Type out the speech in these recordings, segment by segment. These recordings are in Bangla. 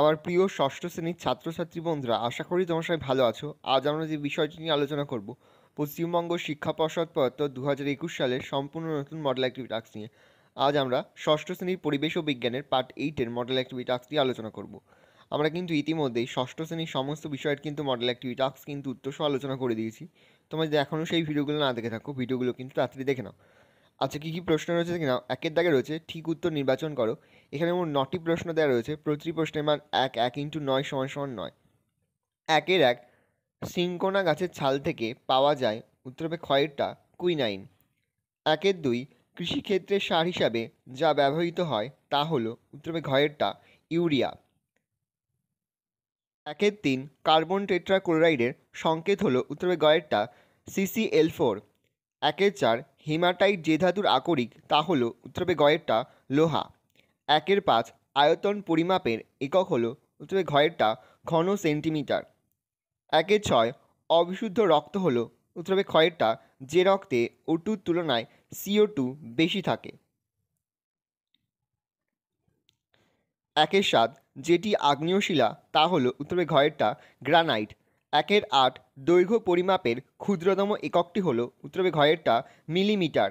আমার প্রিয় ষষ্ঠ শ্রেণীর ছাত্রছাত্রী বন্ধুরা আশা করি তোমার সবাই ভালো আছো আজ আমরা যে বিষয়টি নিয়ে আলোচনা করব পশ্চিমবঙ্গ শিক্ষা পর্ষদ প্রদত্ত দু হাজার একুশ সালের সম্পূর্ণ নতুন মডেল অ্যাক্টিভিটি টাক্স নিয়ে আজ আমরা ষষ্ঠ শ্রেণীর পরিবেশ ও বিজ্ঞানের পার্ট এইটের মডেল অ্যাক্টিভিটি টাক্স নিয়ে আলোচনা করব আমরা কিন্তু ইতিমধ্যেই ষষ্ঠ শ্রেণীর সমস্ত বিষয়ের কিন্তু মডেল অ্যাক্টিভিটি টাস্ক কিন্তু উত্তর আলোচনা করে দিয়েছি তোমরা যদি এখনও সেই ভিডিওগুলো না দেখে থাকো ভিডিওগুলো কিন্তু তাড়াতাড়ি দেখে নাও আচ্ছা কী কী প্রশ্ন রয়েছে দেখে নাও একের দাগে রয়েছে ঠিক উত্তর নির্বাচন করো এখানে মোট নটি প্রশ্ন দেওয়া রয়েছে প্রতিটি প্রশ্নের মান এক এক ইন্টু নয় সমান সমান নয় একের এক সিঙ্কোনা গাছের ছাল থেকে পাওয়া যায় উত্তরপে ক্ষয়েরটা কুইনাইন একের দুই কৃষিক্ষেত্রে সার হিসাবে যা ব্যবহৃত হয় তা হল উত্তরপে ঘয়েরটা ইউরিয়া একের তিন কার্বন টেট্রাক্লোরাইডের সংকেত হল উত্তরপে গয়েরটা সিসিএল ফোর একের চার হিমাটাইট যে ধাতুর আকরিক তা হল উত্তরপে গয়েরটা লোহা একের পাঁচ আয়তন পরিমাপের একক হলো তবে ঘয়েরটা ঘন সেন্টিমিটার একের ছয় অবিশুদ্ধ রক্ত হলো উত্তরবে ক্ষয়েরটা যে রক্তে ওটুর তুলনায় সিও টু বেশি থাকে একের সাত যেটি আগ্নেয় শিলা তা হলো উত্তরবে ঘয়েরটা গ্রানাইট একের আট দৈর্ঘ্য পরিমাপের ক্ষুদ্রতম এককটি হলো উত্তরবে ঘয়েরটা মিলিমিটার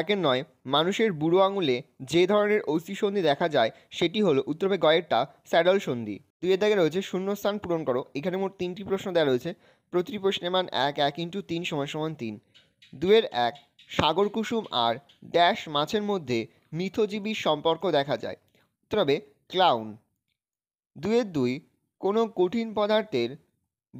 একের নয় মানুষের বুড়ো আঙুলে যে ধরনের অস্থি সন্ধি দেখা যায় সেটি হলো উত্তরবে গয়েরটা স্যাডল সন্ধি দুইয়ের দাগে রয়েছে শূন্যস্থান পূরণ করো এখানে মোট তিনটি প্রশ্ন দেওয়া রয়েছে প্রতিটি প্রশ্নের মান এক এক ইন্টু তিন সমান সমান তিন দুয়ের এক সাগর কুসুম আর ড্যাশ মাছের মধ্যে মিথজীবীর সম্পর্ক দেখা যায় উত্তর হবে ক্লাউন দুয়ের দুই কোনো কঠিন পদার্থের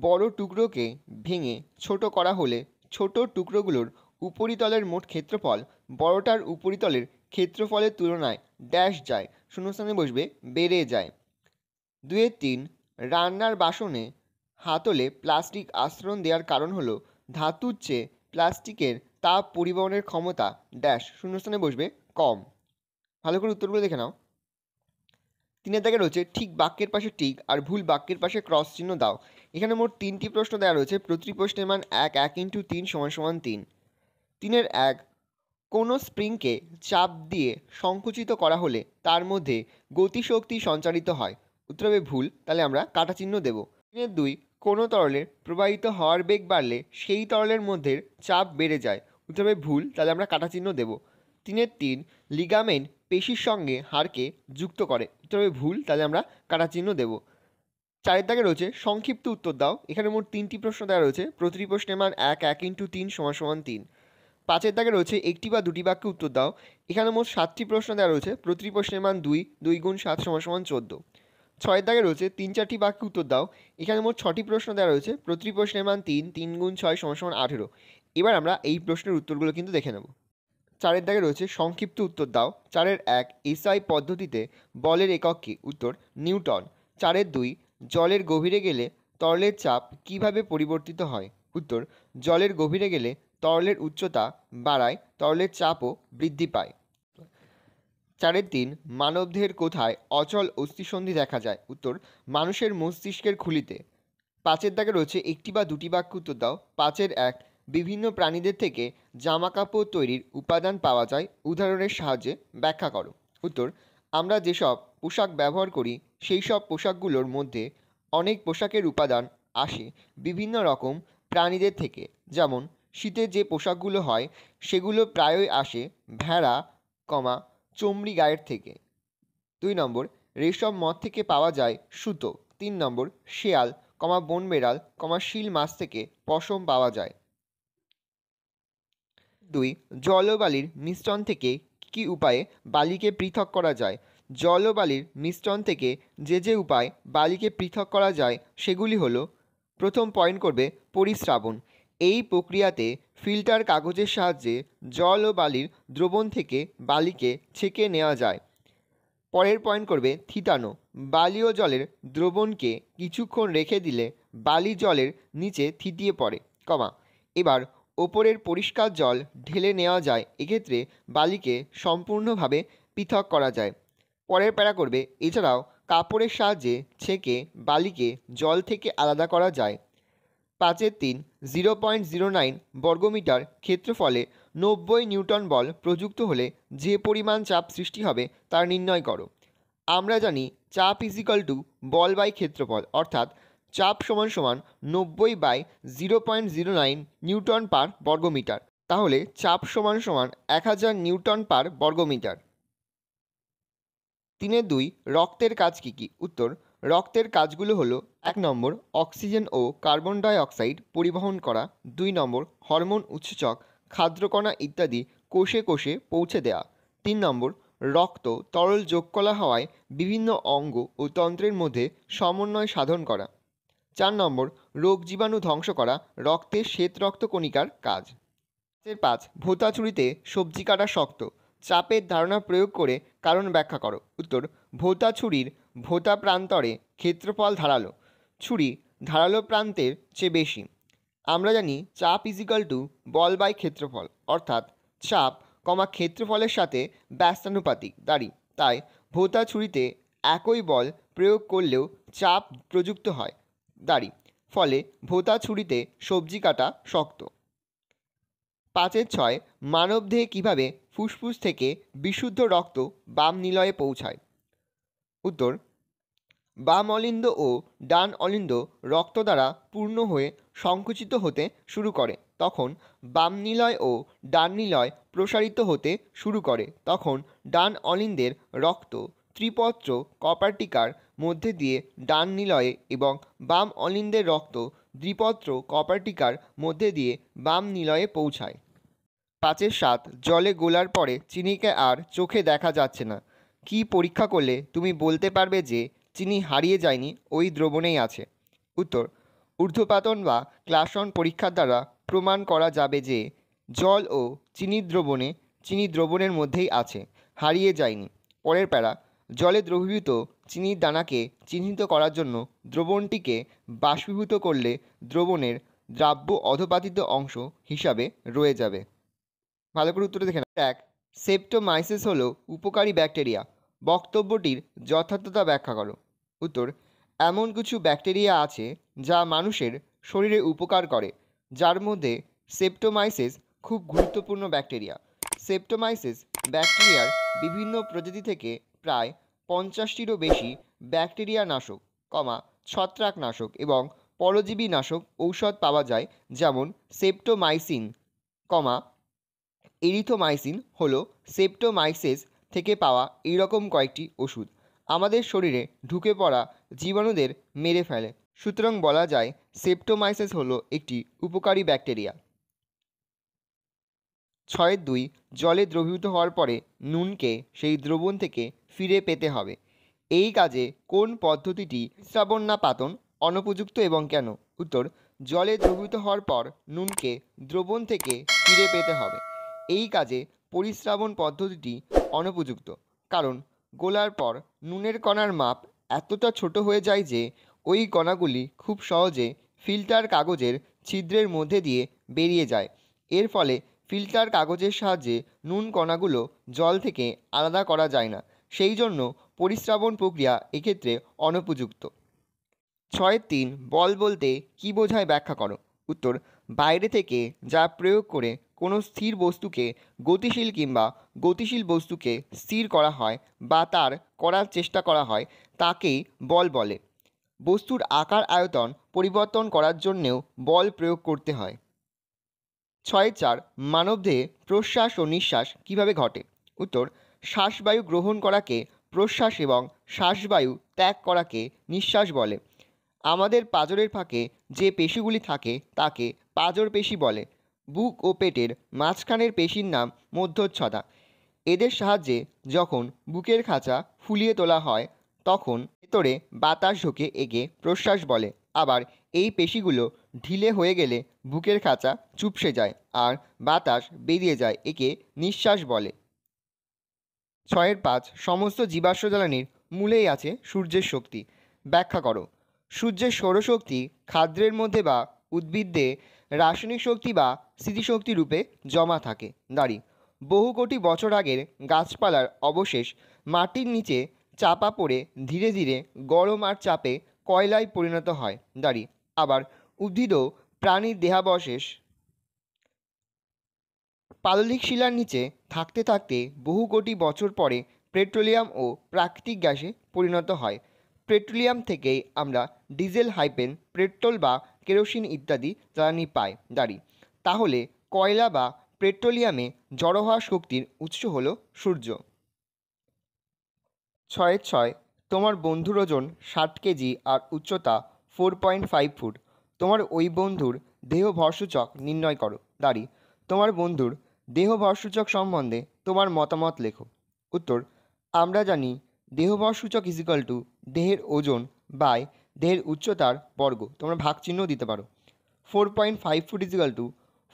বড় টুকরোকে ভেঙে ছোট করা হলে ছোট টুকরোগুলোর উপরিতলের মোট ক্ষেত্রফল বড়টার উপরিতলের ক্ষেত্রফলের তুলনায় ড্যাশ যায় শূন্যস্থানে বসবে বেড়ে যায় দুয়ে তিন রান্নার বাসনে হাতলে প্লাস্টিক আশ্রণ দেওয়ার কারণ হলো ধাতুর চেয়ে প্লাস্টিকের তাপ পরিবহনের ক্ষমতা ড্যাশ শূন্যস্থানে বসবে কম ভালো করে উত্তরগুলো দেখে নাও তিনের দাগে রয়েছে ঠিক বাক্যের পাশে টিক আর ভুল বাক্যের পাশে ক্রস চিহ্ন দাও এখানে মোট তিনটি প্রশ্ন দেওয়া রয়েছে প্রতিটি প্রশ্নের মান এক এক ইন্টু তিন সমান সমান তিন তিনের এক কোনো স্প্রিংকে চাপ দিয়ে সংকুচিত করা হলে তার মধ্যে গতিশক্তি সঞ্চারিত হয় উত্তর হবে ভুল তাহলে আমরা কাটা চিহ্ন দেব তিনের দুই কোনো তরলের প্রবাহিত হওয়ার বেগ বাড়লে সেই তরলের মধ্যে চাপ বেড়ে যায় উত্তর হবে ভুল তাহলে আমরা কাটা চিহ্ন দেব তিনের তিন লিগামেন্ট পেশির সঙ্গে হাড়কে যুক্ত করে উত্তর হবে ভুল তাহলে আমরা কাটা চিহ্ন দেব চারের দাগে রয়েছে সংক্ষিপ্ত উত্তর দাও এখানে মোট তিনটি প্রশ্ন দেওয়া রয়েছে প্রতিটি প্রশ্নে মান এক এক ইন্টু তিন সমান সমান তিন পাঁচের দাগে রয়েছে একটি বা দুটি বাক্যে উত্তর দাও এখানে মোট সাতটি প্রশ্ন দেওয়া রয়েছে প্রতিটি প্রশ্নের মান দুই দুই গুণ সাত সমান সমান চোদ্দ ছয়ের দাগে রয়েছে তিন চারটি বাক্যে উত্তর দাও এখানে মোট ছটি প্রশ্ন দেওয়া রয়েছে প্রতিটি প্রশ্নের মান তিন তিন গুণ ছয় সমান সমান আঠেরো এবার আমরা এই প্রশ্নের উত্তরগুলো কিন্তু দেখে নেব চারের দাগে রয়েছে সংক্ষিপ্ত উত্তর দাও চারের এক এসআই পদ্ধতিতে বলের একক কী উত্তর নিউটন চারের দুই জলের গভীরে গেলে তরলের চাপ কিভাবে পরিবর্তিত হয় উত্তর জলের গভীরে গেলে তরলের উচ্চতা বাড়ায় তরলের চাপও বৃদ্ধি পায় চারের তিন মানবদেহের কোথায় অচল অস্থিসন্ধি দেখা যায় উত্তর মানুষের মস্তিষ্কের খুলিতে পাঁচের দাগে রয়েছে একটি বা দুটি বাক্য উত্তর দাও পাঁচের এক বিভিন্ন প্রাণীদের থেকে জামাকাপড় তৈরির উপাদান পাওয়া যায় উদাহরণের সাহায্যে ব্যাখ্যা করো উত্তর আমরা যেসব পোশাক ব্যবহার করি সেই সব পোশাকগুলোর মধ্যে অনেক পোশাকের উপাদান আসে বিভিন্ন রকম প্রাণীদের থেকে যেমন শীতে যে পোশাকগুলো হয় সেগুলো প্রায়ই আসে ভেড়া কমা চমড়ি গায়ের থেকে দুই নম্বর রেশম মদ থেকে পাওয়া যায় সুতো তিন নম্বর শেয়াল কমা বন বেড়াল কমা শিল মাছ থেকে পশম পাওয়া যায় দুই জলবালির মিশ্রণ থেকে কি উপায়ে বালিকে পৃথক করা যায় জলবালির মিশ্রণ থেকে যে যে উপায় বালিকে পৃথক করা যায় সেগুলি হলো প্রথম পয়েন্ট করবে পরিশ্রাবণ এই প্রক্রিয়াতে ফিল্টার কাগজের সাহায্যে জল ও বালির দ্রবণ থেকে বালিকে ছেঁকে নেওয়া যায় পরের পয়েন্ট করবে থিতানো বালি ও জলের দ্রবণকে কিছুক্ষণ রেখে দিলে বালি জলের নিচে থিতিয়ে পড়ে কমা এবার ওপরের পরিষ্কার জল ঢেলে নেওয়া যায় এক্ষেত্রে বালিকে সম্পূর্ণভাবে পৃথক করা যায় পরের প্যারা করবে এছাড়াও কাপড়ের সাহায্যে ছেঁকে বালিকে জল থেকে আলাদা করা যায় পাঁচের তিন জিরো পয়েন্ট জিরো নাইন বর্গমিটার ক্ষেত্রফলে নব্বই নিউটন বল প্রযুক্ত হলে যে পরিমাণ চাপ সৃষ্টি হবে তার নির্ণয় করো আমরা জানি চাপ ইজিক্যাল টু বল বাই ক্ষেত্রফল অর্থাৎ চাপ সমান সমান নব্বই by zero point zero nine newton per বর্গমিটার তাহলে চাপ সমান সমান এক হাজার নিউটন পার বর্গমিটার তিনে দুই রক্তের কাজ কী কী উত্তর রক্তের কাজগুলো হলো এক নম্বর অক্সিজেন ও কার্বন ডাই অক্সাইড পরিবহন করা দুই নম্বর হরমোন উৎসেচক খাদ্যকণা ইত্যাদি কোষে কোষে পৌঁছে দেওয়া তিন নম্বর রক্ত তরল যোগ করা হওয়ায় বিভিন্ন অঙ্গ ও তন্ত্রের মধ্যে সমন্বয় সাধন করা চার নম্বর রোগ জীবাণু ধ্বংস করা রক্তের শ্বেত রক্তকণিকার কাজ পাঁচ ভোতাচুরিতে সবজি কাটা শক্ত চাপের ধারণা প্রয়োগ করে কারণ ব্যাখ্যা করো উত্তর ভোতাছুরির ভোতা প্রান্তরে ক্ষেত্রফল ধারালো ছুরি ধারালো প্রান্তের চেয়ে বেশি আমরা জানি চাপ ইজিক্যাল টু বল বাই ক্ষেত্রফল অর্থাৎ চাপ কমা ক্ষেত্রফলের সাথে ব্যস্তানুপাতিক দাঁড়ি তাই ভোতা ছুরিতে একই বল প্রয়োগ করলেও চাপ প্রযুক্ত হয় দাঁড়ি ফলে ভোতা ছুরিতে সবজি কাটা শক্ত পাঁচের ছয় মানবদেহে কীভাবে ফুসফুস থেকে বিশুদ্ধ রক্ত বাম নিলয়ে পৌঁছায় উত্তর বাম অলিন্দ ও ডান অলিন্দ রক্ত দ্বারা পূর্ণ হয়ে সংকুচিত হতে শুরু করে তখন বাম নিলয় ও ডান নিলয় প্রসারিত হতে শুরু করে তখন ডান অলিন্দের রক্ত ত্রিপত্র কপারটিকার মধ্যে দিয়ে ডান নিলয়ে এবং বাম অলিন্দের রক্ত দ্বিপত্র কপারটিকার মধ্যে দিয়ে বাম নিলয়ে পৌঁছায় পাঁচের সাত জলে গোলার পরে চিনিকে আর চোখে দেখা যাচ্ছে না কি পরীক্ষা করলে তুমি বলতে পারবে যে চিনি হারিয়ে যায়নি ওই দ্রবণেই আছে উত্তর ঊর্ধ্বপাতন বা ক্লাসন পরীক্ষার দ্বারা প্রমাণ করা যাবে যে জল ও চিনির দ্রবণে চিনি দ্রবণের মধ্যেই আছে হারিয়ে যায়নি পরের প্যারা জলে দ্রবীভূত চিনির দানাকে চিহ্নিত করার জন্য দ্রবণটিকে বাষ্পীভূত করলে দ্রবণের দ্রাব্য অধপাতিত অংশ হিসাবে রয়ে যাবে ভালো করে উত্তরটা দেখে এক সেপ্টোমাইসিস হলো উপকারী ব্যাকটেরিয়া বক্তব্যটির যথার্থতা ব্যাখ্যা করো উত্তর এমন কিছু ব্যাকটেরিয়া আছে যা মানুষের শরীরে উপকার করে যার মধ্যে সেপ্টোমাইসিস খুব গুরুত্বপূর্ণ ব্যাকটেরিয়া সেপ্টোমাইসিস ব্যাকটেরিয়ার বিভিন্ন প্রজাতি থেকে প্রায় পঞ্চাশটিরও বেশি ব্যাকটেরিয়া নাশক কমা ছত্রাক নাশক এবং পরজীবী নাশক ঔষধ পাওয়া যায় যেমন সেপ্টোমাইসিন কমা এরিথোমাইসিন হলো সেপ্টোমাইসিস থেকে পাওয়া এইরকম কয়েকটি ওষুধ আমাদের শরীরে ঢুকে পড়া জীবাণুদের মেরে ফেলে সুতরাং বলা যায় সেপ্টোমাইসিস হলো একটি উপকারী ব্যাকটেরিয়া ছয়ের দুই জলে দ্রবীভূত হওয়ার পরে নুনকে সেই দ্রবণ থেকে ফিরে পেতে হবে এই কাজে কোন পদ্ধতিটি শ্রাবণ না পাতন অনুপযুক্ত এবং কেন উত্তর জলে দ্রবীভূত হওয়ার পর নুনকে দ্রবণ থেকে ফিরে পেতে হবে এই কাজে পরিশ্রাবণ পদ্ধতিটি অনুপযুক্ত কারণ গোলার পর নুনের কণার মাপ এতটা ছোট হয়ে যায় যে ওই কণাগুলি খুব সহজে ফিল্টার কাগজের ছিদ্রের মধ্যে দিয়ে বেরিয়ে যায় এর ফলে ফিল্টার কাগজের সাহায্যে নুন কণাগুলো জল থেকে আলাদা করা যায় না সেই জন্য পরিস্রাবণ প্রক্রিয়া এক্ষেত্রে অনুপযুক্ত ছয় তিন বল বলতে কী বোঝায় ব্যাখ্যা করো উত্তর বাইরে থেকে যা প্রয়োগ করে কোনো স্থির বস্তুকে গতিশীল কিংবা গতিশীল বস্তুকে স্থির করা হয় বা তার করার চেষ্টা করা হয় তাকেই বল বলে বস্তুর আকার আয়তন পরিবর্তন করার জন্যেও বল প্রয়োগ করতে হয় ছয় চার মানবদেহে প্রশ্বাস ও নিঃশ্বাস কিভাবে ঘটে উত্তর শ্বাসবায়ু গ্রহণ করাকে প্রশ্বাস এবং শ্বাসবায়ু ত্যাগ করাকে নিঃশ্বাস বলে আমাদের পাজরের ফাঁকে যে পেশিগুলি থাকে তাকে পাজর পেশি বলে বুক ও পেটের মাঝখানের পেশির নাম মধ্যচ্ছদা এদের সাহায্যে যখন বুকের খাঁচা ফুলিয়ে তোলা হয় তখন ভেতরে বাতাস ঢোকে একে প্রশ্বাস বলে আবার এই পেশিগুলো ঢিলে হয়ে গেলে বুকের খাঁচা চুপসে যায় আর বাতাস বেরিয়ে যায় একে নিঃশ্বাস বলে ছয়ের পাঁচ সমস্ত জীবাশ্ম জ্বালানির মূলেই আছে সূর্যের শক্তি ব্যাখ্যা করো সূর্যের সৌরশক্তি খাদ্যের মধ্যে বা উদ্ভিদে রাসায়নিক শক্তি বা স্মৃতিশক্তি রূপে জমা থাকে দাঁড়ি বহু কোটি বছর আগের গাছপালার অবশেষ মাটির নিচে চাপা পড়ে ধীরে ধীরে গরম আর চাপে কয়লায় পরিণত হয় দাঁড়ি আবার উদ্ভিদ প্রাণীর দেহাবশেষ পাললিক শিলার নিচে থাকতে থাকতে বহু কোটি বছর পরে পেট্রোলিয়াম ও প্রাকৃতিক গ্যাসে পরিণত হয় পেট্রোলিয়াম থেকেই আমরা ডিজেল হাইপেন পেট্রোল বা কেরোসিন ইত্যাদি জ্বালানি পায় দাড়ি তাহলে কয়লা বা পেট্রোলিয়ামে জড়ো হওয়া শক্তির উৎস হল সূর্য ছয় ছয় তোমার বন্ধুর ওজন ষাট কেজি আর উচ্চতা ফোর পয়েন্ট ফাইভ ফুট তোমার ওই বন্ধুর দেহ ভরসূচক নির্ণয় করো দাড়ি তোমার বন্ধুর দেহ ভরসূচক সম্বন্ধে তোমার মতামত লেখো উত্তর আমরা জানি দেহ ভরসূচক ইজিকাল টু দেহের ওজন বাই দেহের উচ্চতার বর্গ তোমরা ভাগ চিহ্নও দিতে পারো four point five foot equal to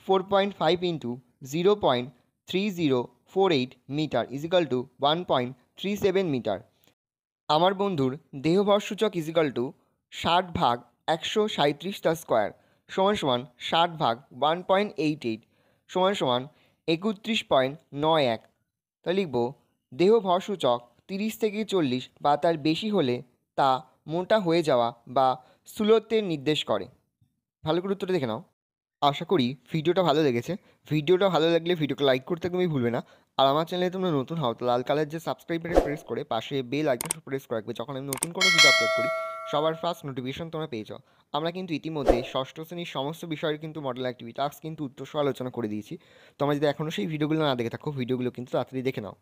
four point five into zero point three zero four eight metre equal to one point three seven metre আমার বন্ধুর দেহভর সূচক ইজিক্যাল টু ষাট ভাগ একশো সাঁত্রিশটা স্কোয়ার সমান সমান ষাট ভাগ ওয়ান পয়েন্ট এইট এইট সমান সমান একত্রিশ পয়েন্ট নয় এক তা লিখব দেহভর সূচক তিরিশ থেকে চল্লিশ বা তার বেশি হলে তা মোটা হয়ে যাওয়া বা স্থূলত্বের নির্দেশ করে ভালো করে উত্তরটা দেখে নাও আশা করি ভিডিওটা ভালো লেগেছে ভিডিওটা ভালো লাগলে ভিডিওকে লাইক করতে তুমি ভুলবে না আর আমার চ্যানেলে তোমরা নতুন হও তো লাল কালার যে সাবস্ক্রাইব বাটন প্রেস করে পাশে বেল আইকন প্রেস করে রাখবে যখন আমি নতুন কোনো ভিডিও আপলোড করি সবার ফার্স্ট নোটিফিকেশন তোমরা পেয়ে যাও আমরা কিন্তু ইতিমধ্যে ষষ্ঠ শ্রেণীর সমস্ত বিষয়ের কিন্তু মডেল অ্যাক্টিভিটি টাস্ক কিন্তু উত্তর আলোচনা করে দিয়েছি তোমরা যদি এখনও সেই ভিডিওগুলো না দেখে থাকো ভিডিওগুলো কিন্তু তাড়াতাড়ি দেখে নাও